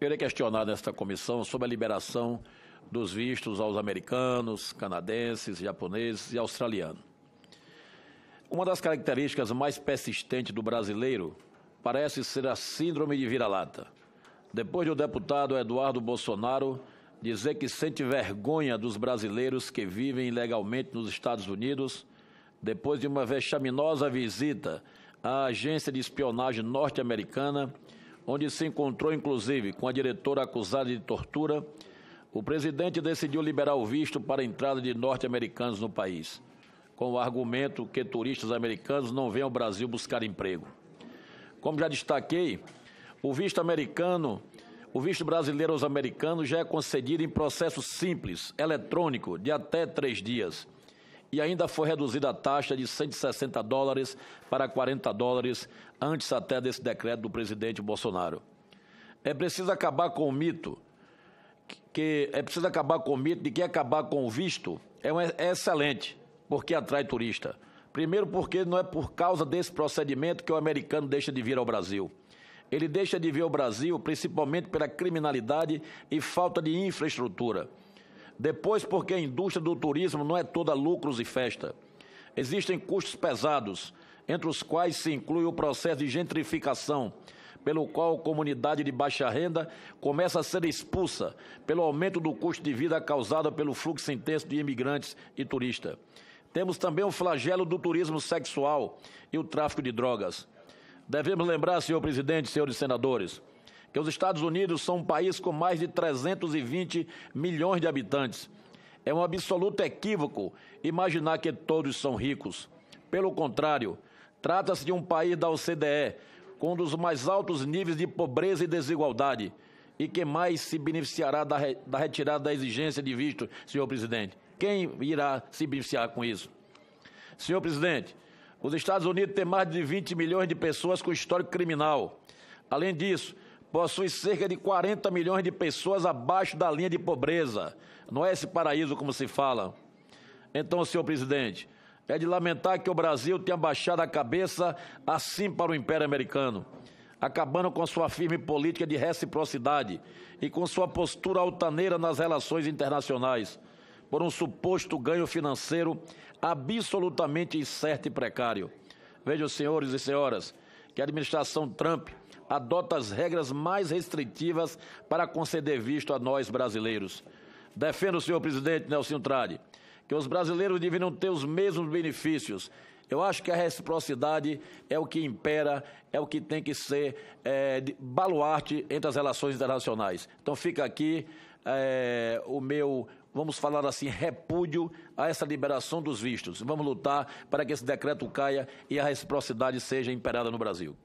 Ele é questionado nesta comissão sobre a liberação dos vistos aos americanos, canadenses, japoneses e australianos. Uma das características mais persistentes do brasileiro parece ser a síndrome de vira-lata. Depois de o deputado Eduardo Bolsonaro dizer que sente vergonha dos brasileiros que vivem ilegalmente nos Estados Unidos, depois de uma vexaminosa visita à agência de espionagem norte-americana onde se encontrou inclusive com a diretora acusada de tortura, o presidente decidiu liberar o visto para a entrada de norte-americanos no país, com o argumento que turistas americanos não vêm ao Brasil buscar emprego. Como já destaquei, o visto americano, o visto brasileiro aos americanos já é concedido em processo simples, eletrônico, de até três dias e ainda foi reduzida a taxa de 160 dólares para 40 dólares, antes até desse decreto do presidente Bolsonaro. É preciso acabar com o mito que é preciso acabar com o mito de que acabar com o visto é, um, é excelente, porque atrai turista. Primeiro, porque não é por causa desse procedimento que o americano deixa de vir ao Brasil. Ele deixa de vir ao Brasil principalmente pela criminalidade e falta de infraestrutura. Depois, porque a indústria do turismo não é toda lucros e festa. Existem custos pesados, entre os quais se inclui o processo de gentrificação, pelo qual a comunidade de baixa renda começa a ser expulsa pelo aumento do custo de vida causado pelo fluxo intenso de imigrantes e turistas. Temos também o flagelo do turismo sexual e o tráfico de drogas. Devemos lembrar, senhor presidente, senhores senadores, que os Estados Unidos são um país com mais de 320 milhões de habitantes. É um absoluto equívoco imaginar que todos são ricos. Pelo contrário, trata-se de um país da OCDE com um dos mais altos níveis de pobreza e desigualdade e que mais se beneficiará da, re, da retirada da exigência de visto, senhor presidente? Quem irá se beneficiar com isso? Senhor presidente, os Estados Unidos têm mais de 20 milhões de pessoas com histórico criminal. Além disso, possui cerca de 40 milhões de pessoas abaixo da linha de pobreza. Não é esse paraíso como se fala. Então, senhor presidente, é de lamentar que o Brasil tenha baixado a cabeça assim para o Império Americano, acabando com sua firme política de reciprocidade e com sua postura altaneira nas relações internacionais, por um suposto ganho financeiro absolutamente incerto e precário. Vejam, senhores e senhoras, que a administração Trump adota as regras mais restritivas para conceder visto a nós brasileiros. Defendo, senhor presidente Nelson Trade, que os brasileiros deveriam ter os mesmos benefícios. Eu acho que a reciprocidade é o que impera, é o que tem que ser é, baluarte entre as relações internacionais. Então fica aqui é, o meu vamos falar assim, repúdio a essa liberação dos vistos. Vamos lutar para que esse decreto caia e a reciprocidade seja imperada no Brasil.